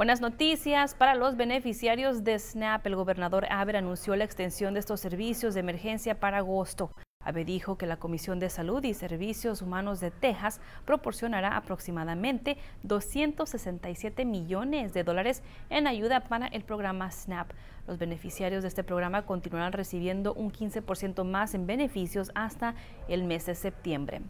Buenas noticias para los beneficiarios de SNAP. El gobernador Aber anunció la extensión de estos servicios de emergencia para agosto. Abe dijo que la Comisión de Salud y Servicios Humanos de Texas proporcionará aproximadamente 267 millones de dólares en ayuda para el programa SNAP. Los beneficiarios de este programa continuarán recibiendo un 15% más en beneficios hasta el mes de septiembre.